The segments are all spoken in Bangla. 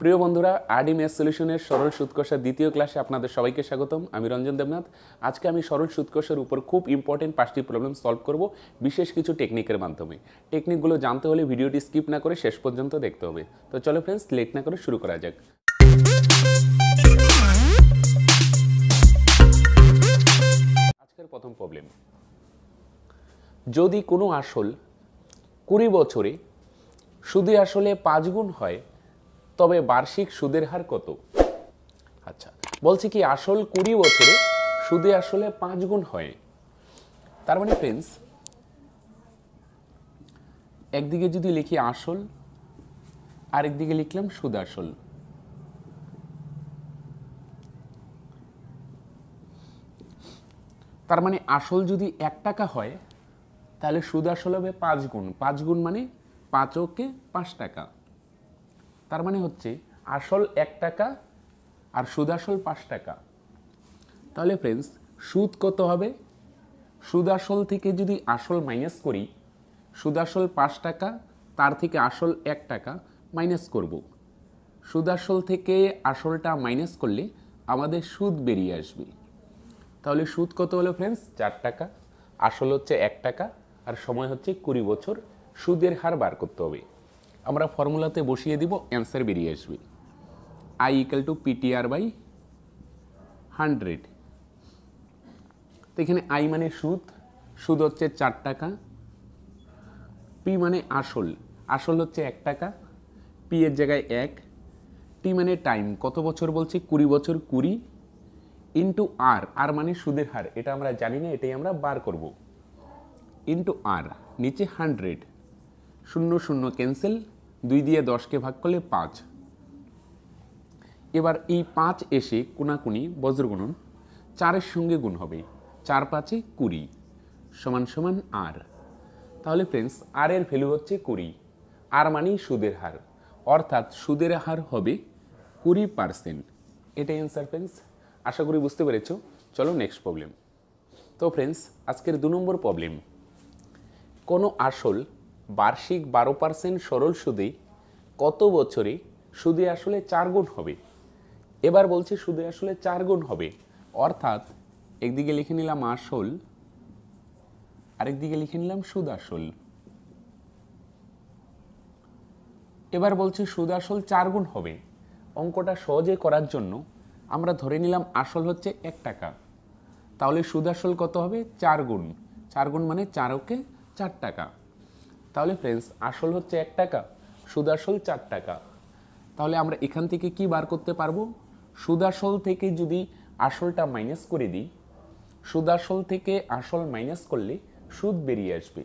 প্রিয় বন্ধুরা আরডি সলিউশনের সরল সুৎকষা দ্বিতীয় ক্লাসে আপনাদের সবাইকে স্বাগতম আমি রঞ্জন দেবনাথ আজকে আমি সরল সুৎকষার উপর খুব ইম্পর্টেন্ট পাঁচটি প্রবলেম সলভ করব বিশেষ কিছু টেকনিকের মাধ্যমে টেকনিকগুলো জানতে হলে ভিডিওটি স্কিপ না করে শেষ পর্যন্ত দেখতে হবে তো চলো ফ্রেন্ডস লেট না করে শুরু করা যাক আজকের প্রথম প্রবলেম যদি কোনো আসল কুড়ি বছরে সুদী আসলে পাঁচ গুণ হয় তবে বার্ষিক সুদের হার কত আচ্ছা বলছি কি আসল কুড়ি বছরে সুদে আসলে পাঁচ গুণ হয় তার মানে ফ্রেন্ডস একদিকে যদি লিখি আসল আরেকদিকে লিখলাম সুদ আসল তার মানে আসল যদি এক টাকা হয় তাহলে সুদ আসল হবে পাঁচ গুণ পাঁচ গুণ মানে পাঁচকে পাঁচ টাকা তার মানে হচ্ছে আসল এক টাকা আর সুদ আসল পাঁচ টাকা তাহলে ফ্রেন্ডস সুদ কত হবে সুদ আসল থেকে যদি আসল মাইনাস করি সুদ আসল পাঁচ টাকা তার থেকে আসল এক টাকা মাইনাস করব সুদ আসল থেকে আসলটা মাইনাস করলে আমাদের সুদ বেরিয়ে আসবে তাহলে সুদ কত হলো ফ্রেন্ডস চার টাকা আসল হচ্ছে এক টাকা আর সময় হচ্ছে কুড়ি বছর সুদের হার বার করতে হবে আমরা ফর্মুলাতে বসিয়ে দিব অ্যান্সার বেরিয়ে আসবে I equal to PTR by hundred তো এখানে আই মানে সুদ সুদ হচ্ছে চার টাকা পি মানে আসল আসল হচ্ছে এক টাকা পি এর জায়গায় এক টি মানে টাইম কত বছর বলছি কুড়ি বছর কুড়ি ইন্টু আর আর মানে সুদের হার এটা আমরা জানি না এটাই আমরা বার করব ইন্টু আর নিচে হান্ড্রেড শূন্য শূন্য ক্যান্সেল দুই দিয়ে দশকে ভাগ করলে পাঁচ এবার এই পাঁচ এসে কোনাকুনি বজ্রগুণন চারের সঙ্গে গুণ হবে চার পাঁচে কুড়ি সমান সমান আর তাহলে ফ্রেন্ডস আর এর ভ্যালু হচ্ছে কুড়ি আর মানেই সুদের হার অর্থাৎ সুদের হার হবে কুড়ি পার্সেন্ট এটাই অ্যান্সার ফ্রেন্ডস আশা করি বুঝতে পেরেছ চলো নেক্সট প্রবলেম তো ফ্রেন্ডস আজকের দু নম্বর প্রবলেম কোনো আসল বার্ষিক বারো পার্সেন্ট সরল সুদে কত বছরে সুদে আসলে চার গুণ হবে এবার বলছে সুদে আসলে চার গুণ হবে অর্থাৎ একদিকে লিখে নিলাম আসল আরেকদিকে লিখে নিলাম সুদ আসল এবার বলছে সুদ আসল চার গুণ হবে অঙ্কটা সহজে করার জন্য আমরা ধরে নিলাম আসল হচ্ছে এক টাকা তাহলে সুদ আসল কত হবে চার গুণ চার গুণ মানে চারকে চার টাকা তাহলে ফ্রেন্ডস আসল হচ্ছে এক টাকা সুদ আসল চার টাকা তাহলে আমরা এখান থেকে কি বার করতে পারবো সুদ আসল থেকে যদি আসলটা মাইনাস করে দিই সুদ আসল থেকে আসল মাইনাস করলে সুদ বেরিয়ে আসবে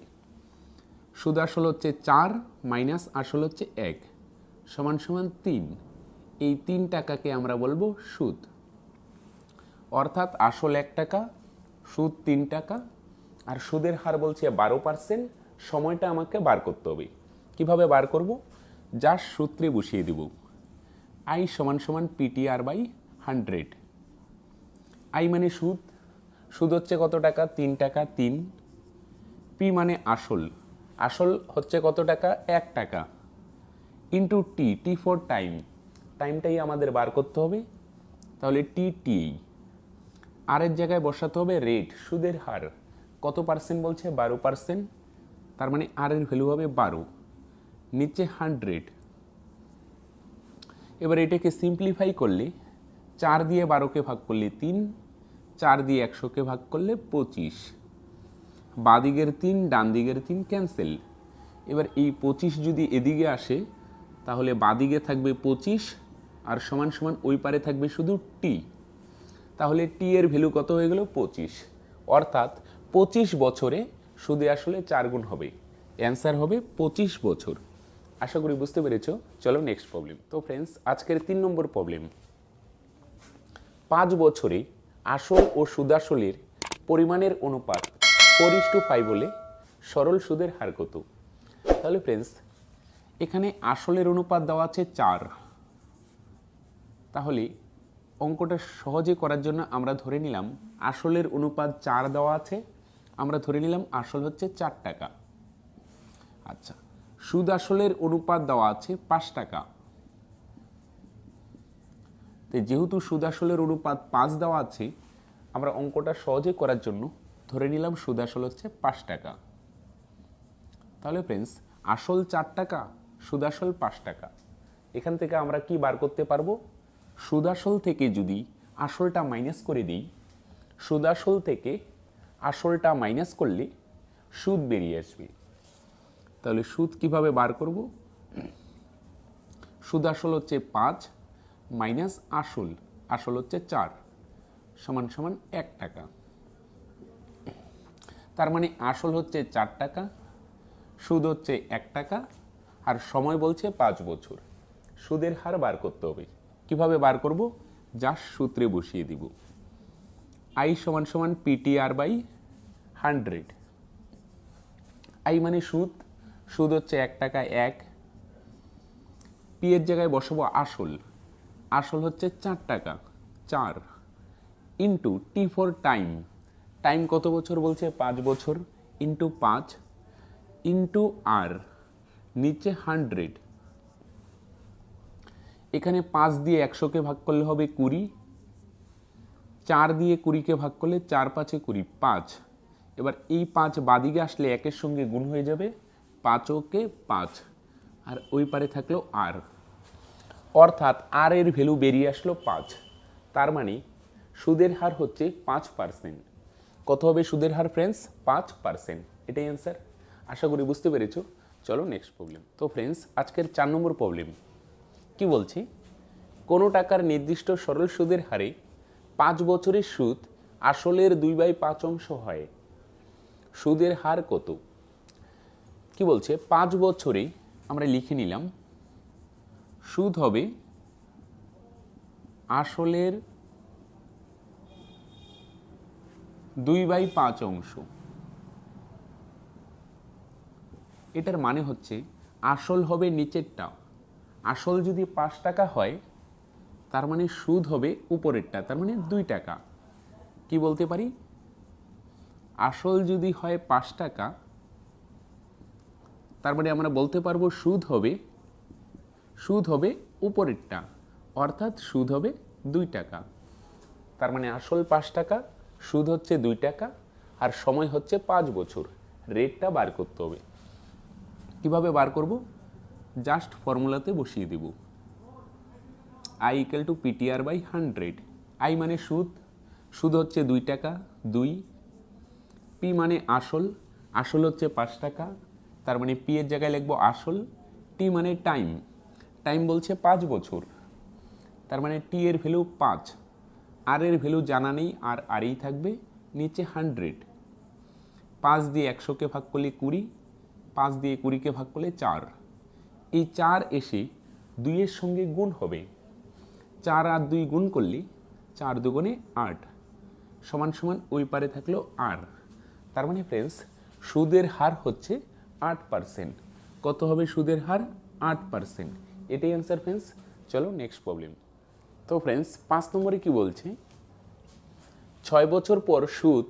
সুদ আসল হচ্ছে চার মাইনাস আসল হচ্ছে এক সমান সমান তিন এই তিন টাকাকে আমরা বলবো সুদ অর্থাৎ আসল এক টাকা সুদ তিন টাকা আর সুদের হার বলছে বারো পার্সেন্ট সময়টা আমাকে বার করতে হবে কিভাবে বার করব যার সূত্রে বসিয়ে দেব আই সমান সমান পিটিআর বাই হান্ড্রেড আই মানে সুদ সুদ হচ্ছে কত টাকা তিন টাকা তিন পি মানে আসল আসল হচ্ছে কত টাকা এক টাকা into T T four time টাইমটাই আমাদের বার করতে হবে তাহলে টি টি আরের জায়গায় বসাতে হবে রেট সুদের হার কত পার্সেন্ট বলছে বারো পার্সেন্ট তার মানে আর এর ভ্যালু হবে বারো নিচে হান্ড্রেড এবার এটাকে সিম্পলিফাই করলে চার দিয়ে বারোকে ভাগ করলে তিন চার দিয়ে একশোকে ভাগ করলে পঁচিশ দিকের তিন ডান দিকের তিন ক্যান্সেল এবার এই পঁচিশ যদি এদিকে আসে তাহলে বাদিকে থাকবে পঁচিশ আর সমান সমান ওই পারে থাকবে শুধু টি তাহলে টি এর ভ্যালু কত হয়ে গেল পঁচিশ অর্থাৎ পঁচিশ বছরে সুদে আসলে চার গুণ হবে অ্যান্সার হবে পঁচিশ বছর আশা করি বুঝতে পেরেছ চলো নেক্সট প্রবলেম তো ফ্রেন্ডস আজকের তিন নম্বর প্রবলেম পাঁচ বছরে আসল ও সুদাসলের পরিমাণের অনুপাত ফোর ইস টু ফাইভ হলে সরল সুদের হার কত তাহলে ফ্রেন্ডস এখানে আসলের অনুপাত দেওয়া আছে চার তাহলে অঙ্কটা সহজে করার জন্য আমরা ধরে নিলাম আসলের অনুপাত চার দেওয়া আছে আমরা ধরে নিলাম আসল হচ্ছে চার টাকা আচ্ছা সুদ আসলের অনুপাত দেওয়া আছে পাঁচ টাকা তো যেহেতু সুদ আসলের অনুপাত পাঁচ দেওয়া আছে আমরা অঙ্কটা সহজে করার জন্য ধরে নিলাম সুদ আসল হচ্ছে পাঁচ টাকা তাহলে ফ্রেন্ডস আসল চার টাকা সুদ আসল পাঁচ টাকা এখান থেকে আমরা কি বার করতে পারবো সুদ আসল থেকে যদি আসলটা মাইনাস করে দিই সুদ আসল থেকে আসলটা মাইনাস করলে সুদ বেরিয়ে আসবে তাহলে সুদ কিভাবে বার করব সুদ আসল হচ্ছে পাঁচ মাইনাস আসল আসল হচ্ছে চার সমান সমান এক টাকা তার মানে আসল হচ্ছে চার টাকা সুদ হচ্ছে এক টাকা আর সময় বলছে পাঁচ বছর সুদের হার বার করতে হবে কিভাবে বার করব যা সূত্রে বসিয়ে দিব আই সমান সমান পিটিআর বাই হান্ড্রেড আই মানে সুদ সুদ হচ্ছে এক টাকা এক পি এর জায়গায় বসাবো আসল আসল হচ্ছে চার টাকা চার into T four time time কত বছর বলছে পাঁচ বছর ইন্টু পাঁচ ইন্টু আর নিচে হান্ড্রেড এখানে পাঁচ দিয়ে একশোকে ভাগ করলে হবে কুড়ি চার দিয়ে কুড়িকে ভাগ করলে চার পাঁচে কুড়ি পাঁচ এবার এই পাঁচ বাদিকে আসলে একের সঙ্গে গুণ হয়ে যাবে পাঁচকে পাঁচ আর ওই পারে থাকলো আর অর্থাৎ আর এর ভ্যালু বেরিয়ে আসলো পাঁচ তার মানে সুদের হার হচ্ছে পাঁচ পার্সেন্ট কত হবে সুদের হার ফ্রেন্ডস পাঁচ পার্সেন্ট এটাই অ্যান্সার আশা করি বুঝতে পেরেছো চলো নেক্সট প্রবলেম তো ফ্রেন্ডস আজকের চার নম্বর প্রবলেম কি বলছি কোনো টাকার নির্দিষ্ট সরল সুদের হারে পাঁচ বছরের সুদ আসলের দুই বাই পাঁচ অংশ হয় সুদের হার কত কি বলছে পাঁচ বছরে আমরা লিখে নিলাম সুদ হবে আসলের দুই বাই পাঁচ অংশ এটার মানে হচ্ছে আসল হবে নিচেরটা আসল যদি পাঁচ টাকা হয় তার মানে সুদ হবে উপরেরটা তার মানে দুই টাকা কি বলতে পারি আসল যদি হয় পাঁচ টাকা তার মানে আমরা বলতে পারবো সুদ হবে সুদ হবে উপরেরটা অর্থাৎ সুদ হবে দুই টাকা তার মানে আসল পাঁচ টাকা সুদ হচ্ছে দুই টাকা আর সময় হচ্ছে পাঁচ বছর রেটটা বার করতে হবে কিভাবে বার করব জাস্ট ফর্মুলাতে বসিয়ে দেবো I equal to PTR by hundred I মানে সুদ সুদ হচ্ছে দুই টাকা দুই পি মানে আসল আসল হচ্ছে পাঁচ টাকা তার মানে পি এর জায়গায় লিখবো আসল টি মানে টাইম টাইম বলছে পাঁচ বছর তার মানে টি এর ভ্যালু পাঁচ আর এর ভ্যালু জানা নেই আর আরই থাকবে নিচে হান্ড্রেড পাঁচ দিয়ে একশোকে ভাগ করলে কুড়ি পাঁচ দিয়ে কুড়িকে ভাগ করলে চার এই চার এসে দুইয়ের সঙ্গে গুণ হবে চার আর দুই গুণ করলি চার দুগুণে আট সমান সমান ওই পারে থাকলো আর তার মানে ফ্রেন্ডস সুদের হার হচ্ছে আট পারসেন্ট কত হবে সুদের হার আট পারসেন্ট এটাই অ্যান্সার ফ্রেন্ডস চলো নেক্সট প্রবলেম তো ফ্রেন্ডস পাঁচ নম্বরে কি বলছে ছয় বছর পর সুদ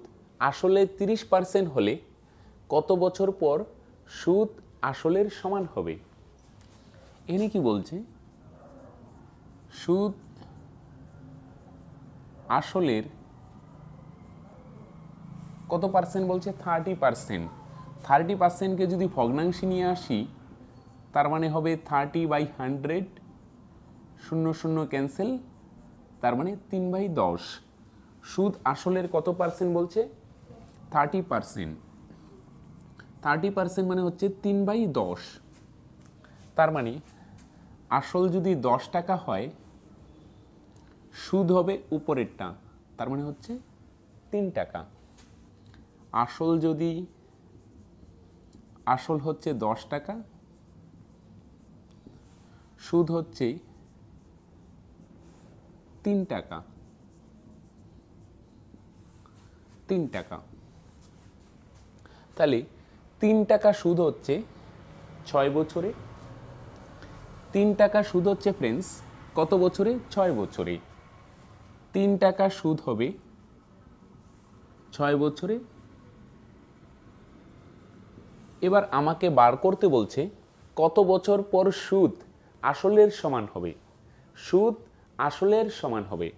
আসলে তিরিশ পারসেন্ট হলে কত বছর পর সুদ আসলের সমান হবে এনে কি বলছে সুদ আসলের কত পার্সেন্ট বলছে থার্টি পার্সেন্ট থার্টি পার্সেন্টকে যদি ভগ্নাংশে নিয়ে আসি তার মানে হবে থার্টি বাই হান্ড্রেড শূন্য শূন্য ক্যান্সেল তার মানে তিন বাই দশ সুদ আসলের কত পার্সেন্ট বলছে থার্টি পার্সেন্ট থার্টি পার্সেন্ট মানে হচ্ছে তিন বাই দশ তার মানে আসল যদি দশ টাকা হয় সুদ হবে উপরেরটা তার মানে হচ্ছে তিন টাকা আসল যদি আসল হচ্ছে দশ টাকা সুদ হচ্ছে তিন টাকা তিন টাকা তাহলে তিন টাকা সুদ হচ্ছে ছয় বছরে তিন টাকা সুদ হচ্ছে ফ্রেন্ডস কত বছরে ছয় বছরে তিন টাকা সুদ হবে ছয় বছরে এবার আমাকে বার করতে বলছে কত বছর পর সুদ আসলের সমান হবে সুদ আসলের সমান হবে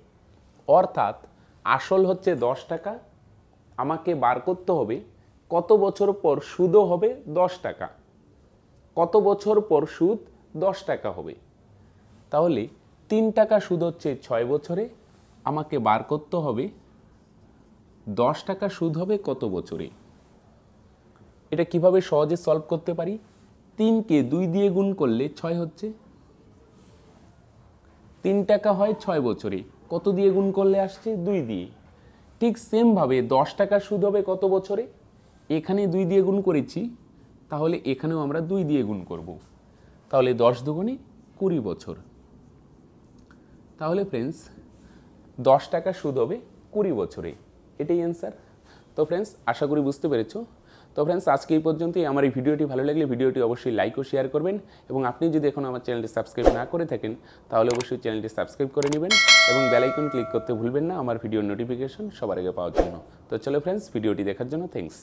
অর্থাৎ আসল হচ্ছে দশ টাকা আমাকে বার করতে হবে কত বছর পর সুদও হবে দশ টাকা কত বছর পর সুদ দশ টাকা হবে তাহলে তিন টাকা সুদ হচ্ছে ছয় বছরে আমাকে বার করতে হবে দশ টাকা সুদ হবে কত বছরে এটা কিভাবে সহজে সলভ করতে পারি তিনকে দুই দিয়ে গুণ করলে ছয় হচ্ছে তিন টাকা হয় ছয় বছরে কত দিয়ে গুণ করলে আসছে দুই দিয়ে ঠিক সেমভাবে দশ টাকা সুদ হবে কত বছরে এখানে দুই দিয়ে গুণ করেছি তাহলে এখানেও আমরা দুই দিয়ে গুণ করব তাহলে দশ দুগুণে কুড়ি বছর তাহলে ফ্রেন্ডস দশ টাকা সুদ হবে কুড়ি বছরে এটাই অ্যান্সার তো ফ্রেন্ডস আশা করি বুঝতে পেরেছ তো ফ্রেন্ডস আজকে এই পর্যন্তই আমার এই ভিডিওটি ভালো লাগলে ভিডিওটি অবশ্যই লাইক ও শেয়ার করবেন এবং আপনি যদি এখন আমার চ্যানেলটি সাবস্ক্রাইব না করে থাকেন তাহলে অবশ্যই চ্যানেলটি সাবস্ক্রাইব করে নেবেন এবং বেলাইকন ক্লিক করতে ভুলবেন না আমার ভিডিওর নোটিফিকেশন সবার আগে পাওয়ার জন্য তো চলো ফ্রেন্ডস ভিডিওটি দেখার জন্য থ্যাংকস